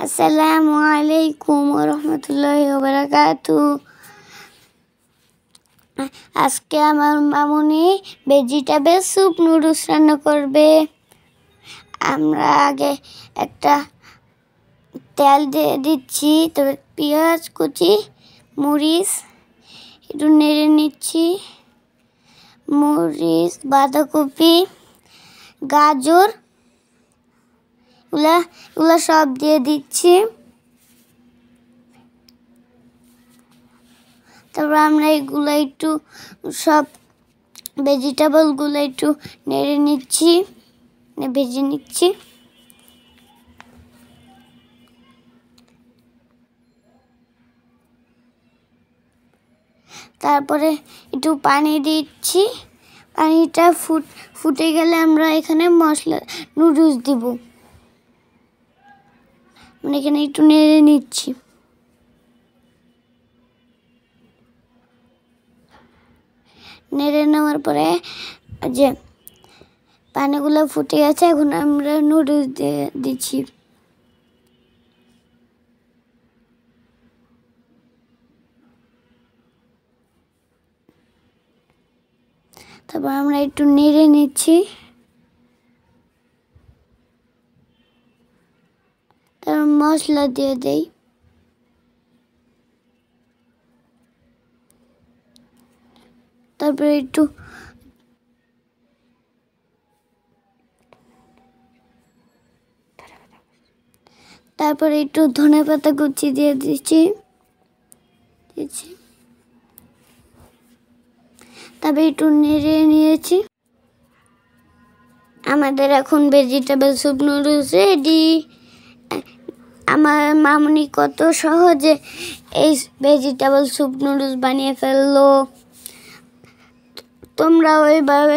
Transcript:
আসসালামু আলাইকুম রহমতুল্লাহ বারাকাতু আজকে আমার মামুনি ভেজিটেবল স্যুপ নুডলস রান্না করবে আমরা আগে একটা তেল দিয়ে দিচ্ছি তবে পেঁয়াজ কুচি মরিচ একটু নেড়ে নিচ্ছি মরিচ বাঁধাকপি গাজর এগুলা ওগুলা সব দিয়ে দিচ্ছি তারপর আমরা এগুলো একটু সব ভেজিটেবলগুলো একটু নেড়ে নিচ্ছি ভেজে নিচ্ছি তারপরে একটু পানি দিচ্ছি পানিটা ফুট ফুটে গেলে আমরা এখানে মশলা নুডলস দিব মানে এখানে একটু নেড়ে নিচ্ছি নেড়ে নেওয়ার পরে যে পানিগুলো ফুটে গেছে এখন আমরা নুডলস দিচ্ছি তারপর আমরা একটু নেড়ে নিচ্ছি মশলা দিয়ে দেই তারপরে একটু তারপরে একটু ধনে পাতা কুচি দিয়ে দিচ্ছি দিচ্ছি তারপরে একটু নেড়ে নিয়েছি আমাদের এখন ভেজিটেবল স্যুপ নুডলস রেডি আমার মামনি কত সহজে এই ভেজিটেবল স্যুপ নুডলস বানিয়ে ফেললো তোমরা ওইভাবে